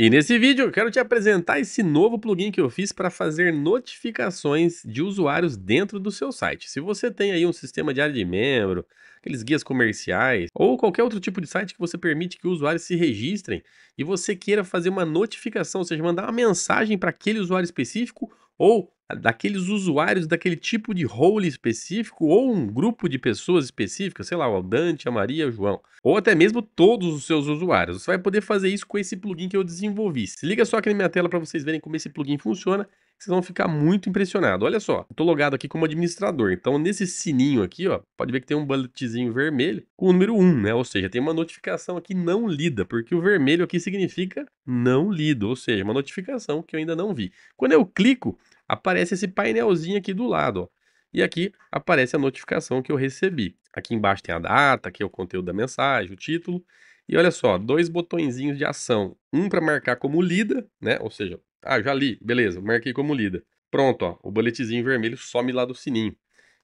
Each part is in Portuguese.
E nesse vídeo eu quero te apresentar esse novo plugin que eu fiz para fazer notificações de usuários dentro do seu site. Se você tem aí um sistema de área de membro, aqueles guias comerciais ou qualquer outro tipo de site que você permite que usuários se registrem e você queira fazer uma notificação, ou seja, mandar uma mensagem para aquele usuário específico ou daqueles usuários daquele tipo de role específico ou um grupo de pessoas específicas, sei lá, o Dante, a Maria, o João, ou até mesmo todos os seus usuários. Você vai poder fazer isso com esse plugin que eu desenvolvi. Se liga só aqui na minha tela para vocês verem como esse plugin funciona. Vocês vão ficar muito impressionados. Olha só, estou logado aqui como administrador. Então, nesse sininho aqui, ó, pode ver que tem um bulletzinho vermelho com o número 1, né? Ou seja, tem uma notificação aqui não lida, porque o vermelho aqui significa não lido, ou seja, uma notificação que eu ainda não vi. Quando eu clico, aparece esse painelzinho aqui do lado. Ó. E aqui aparece a notificação que eu recebi. Aqui embaixo tem a data, aqui é o conteúdo da mensagem, o título. E olha só, dois botõezinhos de ação. Um para marcar como lida, né? Ou seja, ah, já li, beleza, marquei como lida. Pronto, ó, o boletezinho vermelho some lá do sininho.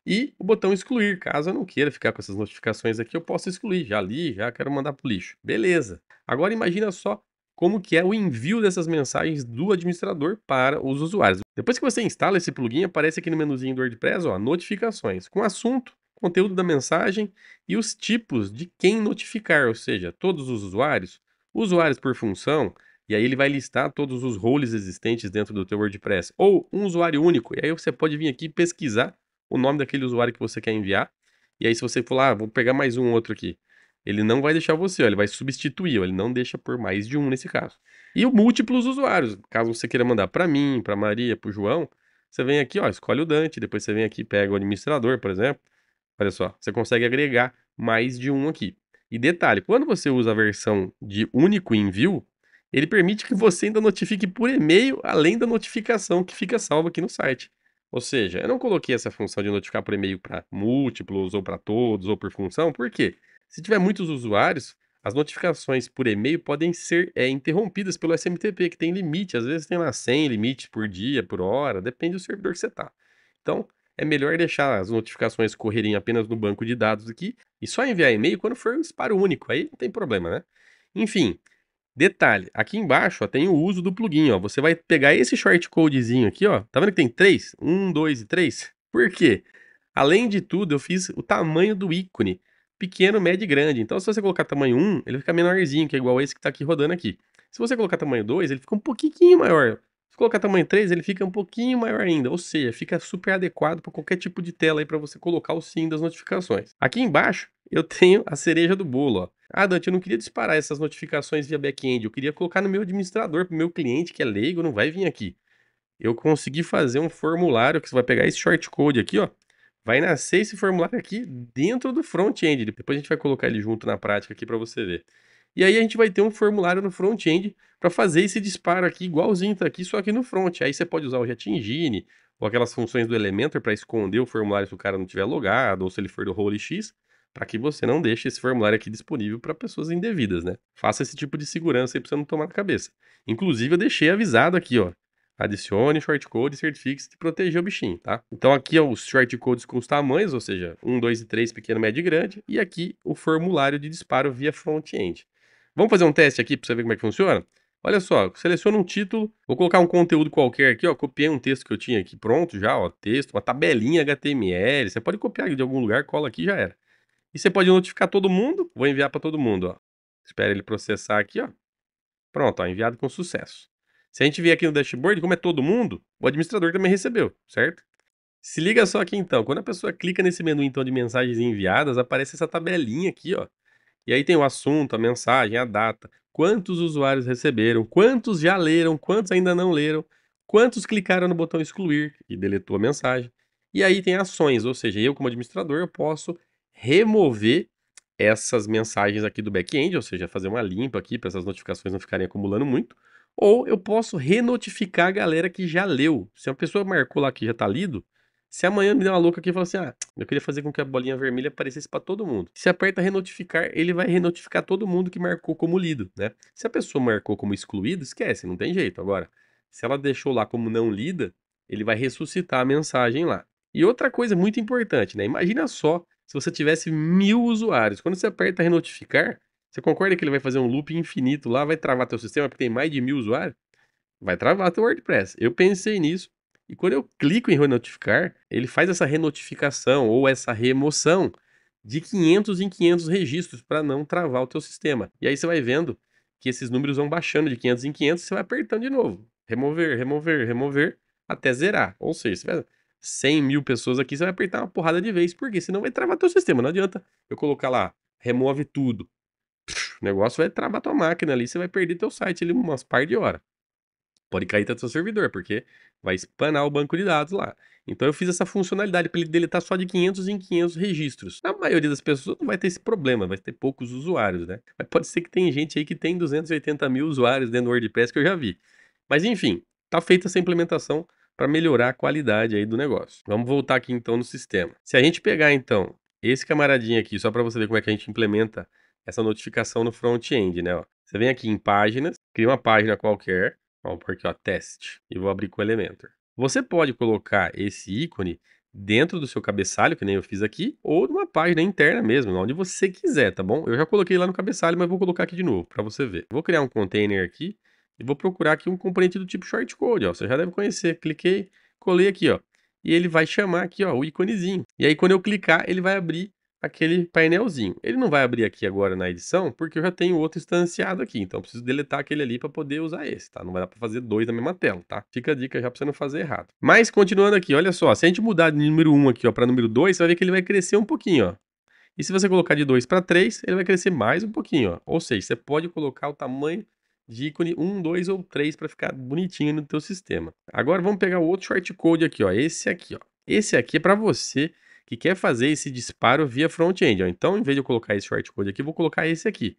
E o botão excluir, caso eu não queira ficar com essas notificações aqui, eu posso excluir. Já li, já quero mandar pro lixo. Beleza. Agora imagina só como que é o envio dessas mensagens do administrador para os usuários. Depois que você instala esse plugin, aparece aqui no menuzinho do WordPress, ó, notificações, com assunto, conteúdo da mensagem e os tipos de quem notificar, ou seja, todos os usuários, usuários por função, e aí ele vai listar todos os roles existentes dentro do teu WordPress, ou um usuário único, e aí você pode vir aqui pesquisar o nome daquele usuário que você quer enviar, e aí se você for lá, ah, vou pegar mais um outro aqui, ele não vai deixar você, ó, ele vai substituir, ó, ele não deixa por mais de um nesse caso. E múltiplos usuários, caso você queira mandar para mim, para Maria, para o João, você vem aqui, ó, escolhe o Dante, depois você vem aqui pega o administrador, por exemplo. Olha só, você consegue agregar mais de um aqui. E detalhe, quando você usa a versão de único envio, ele permite que você ainda notifique por e-mail, além da notificação que fica salva aqui no site. Ou seja, eu não coloquei essa função de notificar por e-mail para múltiplos, ou para todos, ou por função, por quê? Se tiver muitos usuários, as notificações por e-mail podem ser é, interrompidas pelo SMTP, que tem limite, às vezes tem lá 100 limites por dia, por hora, depende do servidor que você está. Então, é melhor deixar as notificações correrem apenas no banco de dados aqui e só enviar e-mail quando for um disparo único, aí não tem problema, né? Enfim, detalhe, aqui embaixo ó, tem o uso do plugin, ó, você vai pegar esse shortcodezinho aqui, ó, tá vendo que tem três? Um, dois e três? Por quê? Além de tudo, eu fiz o tamanho do ícone pequeno, médio e grande. Então, se você colocar tamanho 1, ele fica menorzinho, que é igual esse que está aqui rodando aqui. Se você colocar tamanho 2, ele fica um pouquinho maior. Se colocar tamanho 3, ele fica um pouquinho maior ainda, ou seja, fica super adequado para qualquer tipo de tela aí para você colocar o sim das notificações. Aqui embaixo eu tenho a cereja do bolo, ó. Ah, Dante, eu não queria disparar essas notificações via back-end, eu queria colocar no meu administrador, para o meu cliente que é leigo, não vai vir aqui. Eu consegui fazer um formulário que você vai pegar esse shortcode aqui, ó, vai nascer esse formulário aqui dentro do front-end. Depois a gente vai colocar ele junto na prática aqui para você ver. E aí a gente vai ter um formulário no front-end para fazer esse disparo aqui igualzinho tá aqui, só que no front. Aí você pode usar o Jetengine ou aquelas funções do Elementor para esconder o formulário se o cara não tiver logado ou se ele for do X, para que você não deixe esse formulário aqui disponível para pessoas indevidas, né? Faça esse tipo de segurança aí para você não tomar na cabeça. Inclusive eu deixei avisado aqui, ó, Adicione shortcode e certifique-se de proteger o bichinho, tá? Então aqui é os shortcodes com os tamanhos, ou seja, 1, 2 e 3, pequeno, médio e grande. E aqui o formulário de disparo via front-end. Vamos fazer um teste aqui para você ver como é que funciona? Olha só, seleciona um título, vou colocar um conteúdo qualquer aqui, ó, copiei um texto que eu tinha aqui pronto já, ó, texto, uma tabelinha HTML, você pode copiar de algum lugar, cola aqui já era. E você pode notificar todo mundo, vou enviar para todo mundo, ó. Espera ele processar aqui, ó. Pronto, ó, enviado com sucesso. Se a gente vir aqui no dashboard, como é todo mundo, o administrador também recebeu, certo? Se liga só aqui então, quando a pessoa clica nesse menu então de mensagens enviadas, aparece essa tabelinha aqui, ó. E aí tem o assunto, a mensagem, a data, quantos usuários receberam, quantos já leram, quantos ainda não leram, quantos clicaram no botão excluir e deletou a mensagem. E aí tem ações, ou seja, eu como administrador eu posso remover essas mensagens aqui do back-end, ou seja, fazer uma limpa aqui para essas notificações não ficarem acumulando muito. Ou eu posso renotificar a galera que já leu. Se a pessoa marcou lá que já tá lido, se amanhã me der uma louca aqui e falar assim, ah, eu queria fazer com que a bolinha vermelha aparecesse para todo mundo. Se aperta renotificar, ele vai renotificar todo mundo que marcou como lido, né? Se a pessoa marcou como excluído, esquece, não tem jeito. Agora, se ela deixou lá como não lida, ele vai ressuscitar a mensagem lá. E outra coisa muito importante, né? Imagina só se você tivesse mil usuários. Quando você aperta renotificar, você concorda que ele vai fazer um loop infinito lá, vai travar teu sistema porque tem mais de mil usuários? Vai travar teu WordPress. Eu pensei nisso. E quando eu clico em renotificar, ele faz essa renotificação ou essa remoção de 500 em 500 registros para não travar o teu sistema. E aí você vai vendo que esses números vão baixando de 500 em 500, você vai apertando de novo. Remover, remover, remover, até zerar. Ou seja, você vai 100 mil pessoas aqui, você vai apertar uma porrada de vez, porque senão vai travar teu sistema, não adianta eu colocar lá, remove tudo bicho, o negócio vai é travar tua máquina ali, você vai perder teu site ali umas par de horas. Pode cair até seu servidor, porque vai espanar o banco de dados lá. Então eu fiz essa funcionalidade para ele deletar só de 500 em 500 registros. A maioria das pessoas não vai ter esse problema, vai ter poucos usuários, né? Mas pode ser que tem gente aí que tem 280 mil usuários dentro do WordPress que eu já vi. Mas enfim, tá feita essa implementação para melhorar a qualidade aí do negócio. Vamos voltar aqui então no sistema. Se a gente pegar então esse camaradinho aqui, só para você ver como é que a gente implementa essa notificação no front-end, né? Ó. Você vem aqui em páginas, cria uma página qualquer, vou por aqui, ó, teste, e vou abrir com o Elementor. Você pode colocar esse ícone dentro do seu cabeçalho, que nem eu fiz aqui, ou numa página interna mesmo, onde você quiser, tá bom? Eu já coloquei lá no cabeçalho, mas vou colocar aqui de novo para você ver. Vou criar um container aqui e vou procurar aqui um componente do tipo shortcode, ó. Você já deve conhecer. Cliquei, colei aqui, ó. E ele vai chamar aqui, ó, o íconezinho. E aí quando eu clicar, ele vai abrir aquele painelzinho. Ele não vai abrir aqui agora na edição, porque eu já tenho outro instanciado aqui, então preciso deletar aquele ali para poder usar esse, tá? Não vai dar para fazer dois na mesma tela, tá? Fica a dica já para você não fazer errado. Mas continuando aqui, olha só, se a gente mudar de número 1 aqui, para número 2, você vai ver que ele vai crescer um pouquinho, ó. E se você colocar de 2 para 3, ele vai crescer mais um pouquinho, ó. Ou seja, você pode colocar o tamanho de ícone 1, 2 ou 3 para ficar bonitinho no teu sistema. Agora vamos pegar o outro shortcode aqui, ó, esse aqui, ó. Esse aqui é para você que quer fazer esse disparo via front-end. Então, em vez de eu colocar esse shortcode aqui, vou colocar esse aqui.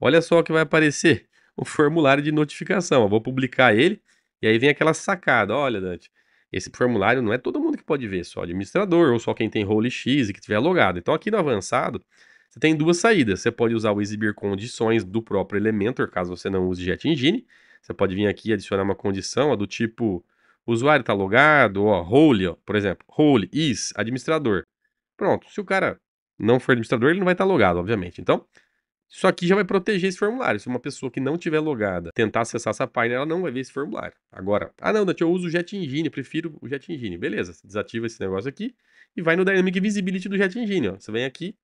Olha só o que vai aparecer, o formulário de notificação. Eu vou publicar ele e aí vem aquela sacada. Olha, Dante, esse formulário não é todo mundo que pode ver, só administrador ou só quem tem role X e que tiver logado. Então, aqui no avançado, você tem duas saídas. Você pode usar o exibir condições do próprio Elementor, caso você não use Jet Engine. Você pode vir aqui e adicionar uma condição do tipo o usuário está logado, ó, role, ó, por exemplo, role is administrador. Pronto, se o cara não for administrador, ele não vai estar tá logado, obviamente. Então, isso aqui já vai proteger esse formulário. Se uma pessoa que não tiver logada tentar acessar essa página, ela não vai ver esse formulário. Agora, ah não, Dante, eu uso o Jet Engine, prefiro o Jet Engine. Beleza, desativa esse negócio aqui e vai no Dynamic Visibility do Jet Engine. Ó. Você vem aqui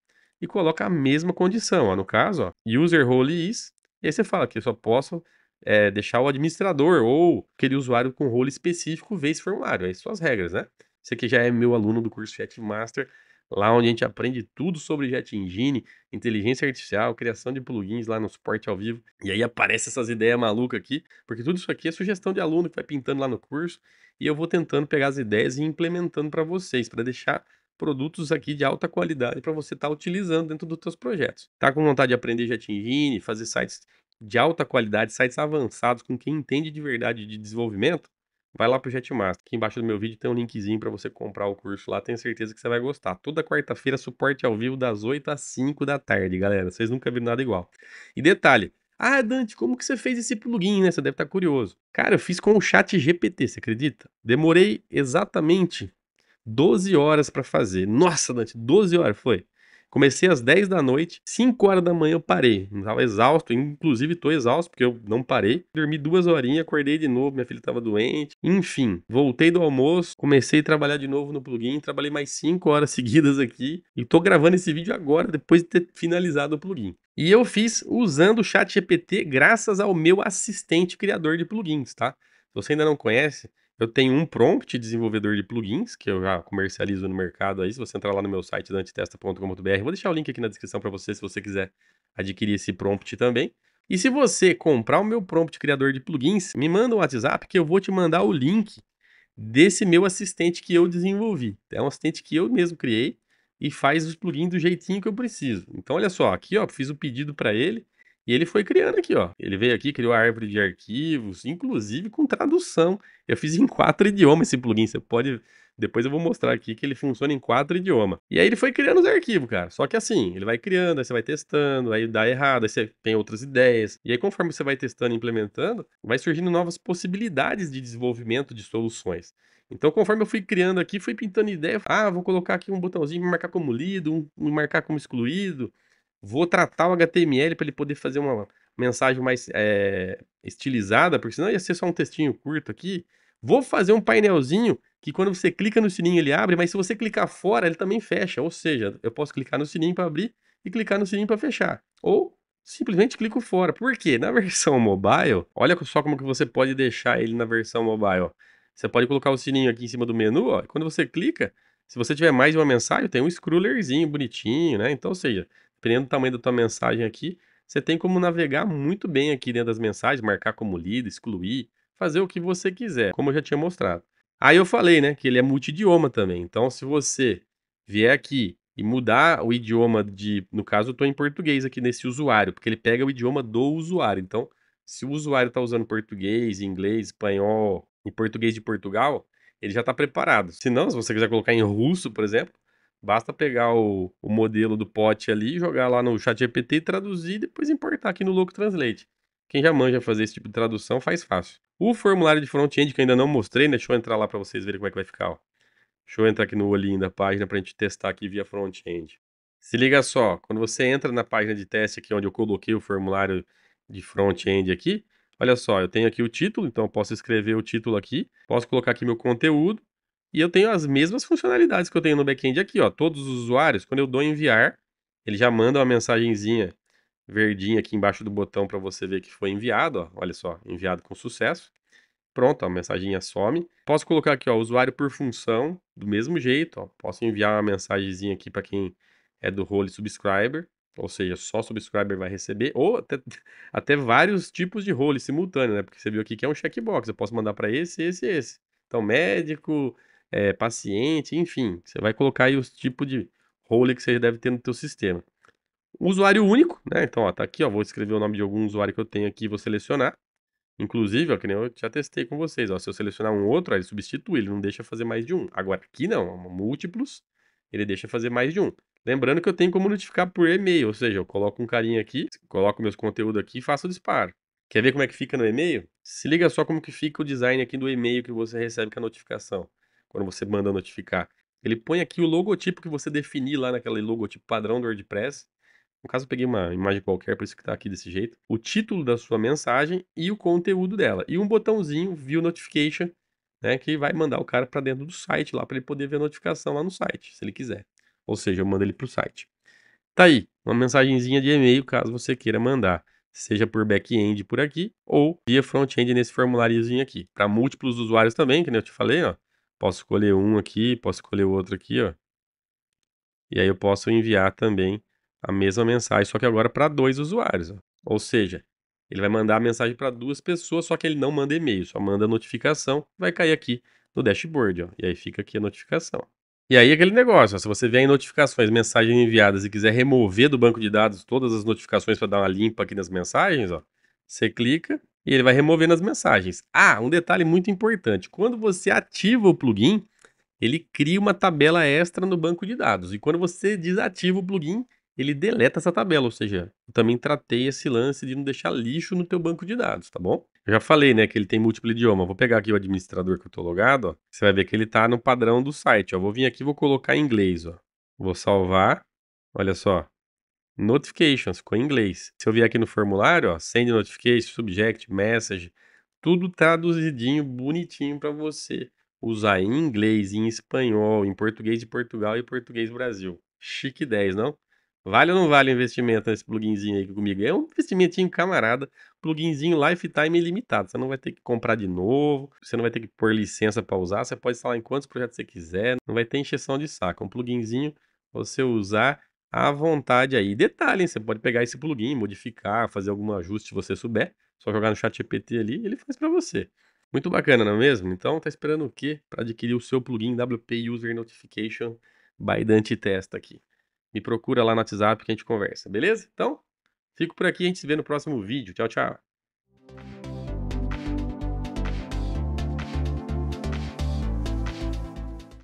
e coloca a mesma condição. Ó. No caso, ó, user role is, e aí você fala que eu só posso é, deixar o administrador ou aquele usuário com rolo específico ver esse formulário. Aí suas regras, né? Você que já é meu aluno do curso Jet Master, lá onde a gente aprende tudo sobre Jet Engine, inteligência artificial, criação de plugins lá no suporte ao vivo. E aí aparece essas ideias malucas aqui, porque tudo isso aqui é sugestão de aluno que vai pintando lá no curso, e eu vou tentando pegar as ideias e implementando para vocês, para deixar produtos aqui de alta qualidade para você estar tá utilizando dentro dos seus projetos. Tá com vontade de aprender Jet Engine, fazer sites de alta qualidade, sites avançados com quem entende de verdade de desenvolvimento, vai lá para o Jetmaster. Aqui embaixo do meu vídeo tem um linkzinho para você comprar o curso lá, tenho certeza que você vai gostar. Toda quarta-feira, suporte ao vivo das 8 às 5 da tarde, galera. Vocês nunca viram nada igual. E detalhe, ah, Dante, como que você fez esse plugin, né? Você deve estar tá curioso. Cara, eu fiz com o chat GPT, você acredita? Demorei exatamente 12 horas para fazer. Nossa, Dante, 12 horas foi. Comecei às 10 da noite, 5 horas da manhã eu parei. estava exausto, inclusive estou exausto porque eu não parei. Dormi duas horinhas, acordei de novo, minha filha estava doente. Enfim, voltei do almoço, comecei a trabalhar de novo no plugin, trabalhei mais 5 horas seguidas aqui e estou gravando esse vídeo agora depois de ter finalizado o plugin. E eu fiz usando o ChatGPT graças ao meu assistente criador de plugins, tá? Se você ainda não conhece, eu tenho um prompt desenvolvedor de plugins, que eu já comercializo no mercado aí. Se você entrar lá no meu site, dantetesta.com.br, vou deixar o link aqui na descrição para você, se você quiser adquirir esse prompt também. E se você comprar o meu prompt criador de plugins, me manda um WhatsApp que eu vou te mandar o link desse meu assistente que eu desenvolvi. É um assistente que eu mesmo criei e faz os plugins do jeitinho que eu preciso. Então, olha só, aqui ó, fiz o um pedido para ele, e ele foi criando aqui, ó. Ele veio aqui, criou a árvore de arquivos, inclusive com tradução. Eu fiz em quatro idiomas esse plugin, você pode... Depois eu vou mostrar aqui que ele funciona em quatro idiomas. E aí ele foi criando os arquivos, cara. Só que assim, ele vai criando, aí você vai testando, aí dá errado, aí você tem outras ideias. E aí conforme você vai testando e implementando, vai surgindo novas possibilidades de desenvolvimento de soluções. Então, conforme eu fui criando aqui, fui pintando ideia. Ah, vou colocar aqui um botãozinho, marcar como lido, um, marcar como excluído. Vou tratar o HTML para ele poder fazer uma mensagem mais é, estilizada, porque senão ia ser só um textinho curto aqui. Vou fazer um painelzinho que quando você clica no sininho ele abre, mas se você clicar fora ele também fecha. Ou seja, eu posso clicar no sininho para abrir e clicar no sininho para fechar. Ou simplesmente clico fora. Por quê? Na versão mobile, olha só como que você pode deixar ele na versão mobile. Você pode colocar o sininho aqui em cima do menu, ó, quando você clica, se você tiver mais uma mensagem, tem um scrollerzinho bonitinho, né? Então, ou seja, dependendo do tamanho da tua mensagem aqui, você tem como navegar muito bem aqui dentro das mensagens, marcar como lida, excluir, fazer o que você quiser, como eu já tinha mostrado. Aí eu falei, né, que ele é multidioma também. Então, se você vier aqui e mudar o idioma de, no caso, eu estou em português aqui nesse usuário, porque ele pega o idioma do usuário. Então, se o usuário está usando português, inglês, espanhol e português de Portugal, ele já está preparado. Se não, se você quiser colocar em russo, por exemplo, Basta pegar o, o modelo do pote ali, jogar lá no chat GPT, traduzir e depois importar aqui no Loco Translate. Quem já manja fazer esse tipo de tradução faz fácil. O formulário de front-end que eu ainda não mostrei, né? Deixa eu entrar lá para vocês verem como é que vai ficar. Ó. Deixa eu entrar aqui no olhinho da página para a gente testar aqui via front-end. Se liga só, quando você entra na página de teste aqui onde eu coloquei o formulário de front-end aqui, olha só, eu tenho aqui o título, então eu posso escrever o título aqui, posso colocar aqui meu conteúdo, e eu tenho as mesmas funcionalidades que eu tenho no back-end aqui, ó. Todos os usuários, quando eu dou enviar, ele já manda uma mensagenzinha verdinha aqui embaixo do botão para você ver que foi enviado, ó. Olha só, enviado com sucesso. Pronto, a mensaginha some. Posso colocar aqui, ó, usuário por função, do mesmo jeito, ó. Posso enviar uma mensagenzinha aqui para quem é do role subscriber, ou seja, só subscriber vai receber, ou até, até vários tipos de role simultâneo, né? Porque você viu aqui que é um checkbox, eu posso mandar para esse, esse, esse. Então, médico, é, paciente, enfim. Você vai colocar aí os tipos de role que você deve ter no teu sistema. Usuário único, né? Então, ó, tá aqui, ó, vou escrever o nome de algum usuário que eu tenho aqui e vou selecionar. Inclusive, ó, que nem eu já testei com vocês, ó, se eu selecionar um outro, ó, ele substitui, ele não deixa fazer mais de um. Agora, aqui não, múltiplos, ele deixa fazer mais de um. Lembrando que eu tenho como notificar por e-mail, ou seja, eu coloco um carinha aqui, coloco meus conteúdos aqui e faço o disparo. Quer ver como é que fica no e-mail? Se liga só como que fica o design aqui do e-mail que você recebe com a notificação quando você manda notificar, ele põe aqui o logotipo que você definir lá naquele logotipo padrão do WordPress. No caso, eu peguei uma imagem qualquer, por isso que está aqui desse jeito. O título da sua mensagem e o conteúdo dela. E um botãozinho, View Notification, né, que vai mandar o cara para dentro do site lá, para ele poder ver a notificação lá no site, se ele quiser. Ou seja, eu mando ele para o site. Tá aí, uma mensagenzinha de e-mail, caso você queira mandar, seja por back-end por aqui ou via front-end nesse formuláriozinho aqui. Para múltiplos usuários também, que eu te falei, ó, Posso escolher um aqui, posso escolher o outro aqui, ó. E aí eu posso enviar também a mesma mensagem, só que agora para dois usuários. Ó. Ou seja, ele vai mandar a mensagem para duas pessoas, só que ele não manda e-mail, só manda notificação, vai cair aqui no dashboard, ó. E aí fica aqui a notificação. E aí aquele negócio, ó, se você vem em notificações, mensagens enviadas e quiser remover do banco de dados todas as notificações para dar uma limpa aqui nas mensagens, ó, você clica e ele vai removendo as mensagens. Ah, um detalhe muito importante: quando você ativa o plugin, ele cria uma tabela extra no banco de dados. E quando você desativa o plugin, ele deleta essa tabela, ou seja, eu também tratei esse lance de não deixar lixo no teu banco de dados, tá bom? Eu já falei, né, que ele tem múltiplo idioma. Vou pegar aqui o administrador que eu tô logado, ó. Você vai ver que ele tá no padrão do site, ó. Vou vir aqui, vou colocar em inglês, ó. Vou salvar. Olha só, notifications, ficou em inglês. Se eu vier aqui no formulário, ó, send notification, subject, message, tudo traduzidinho, bonitinho para você usar em inglês, em espanhol, em português de Portugal e português Brasil. Chique 10, não? Vale ou não vale o investimento nesse pluginzinho aí comigo? É um investimentinho camarada, pluginzinho lifetime ilimitado. Você não vai ter que comprar de novo, você não vai ter que pôr licença para usar, você pode instalar em quantos projetos você quiser, não vai ter encheção de saco. Um pluginzinho você usar à vontade aí. Detalhe, hein? você pode pegar esse plugin, modificar, fazer algum ajuste se você souber. Só jogar no chat GPT ali, ele faz para você. Muito bacana, não é mesmo? Então tá esperando o quê para adquirir o seu plugin WP User Notification by Dante Testa aqui? Me procura lá no WhatsApp que a gente conversa, beleza? Então, fico por aqui, a gente se vê no próximo vídeo. Tchau, tchau.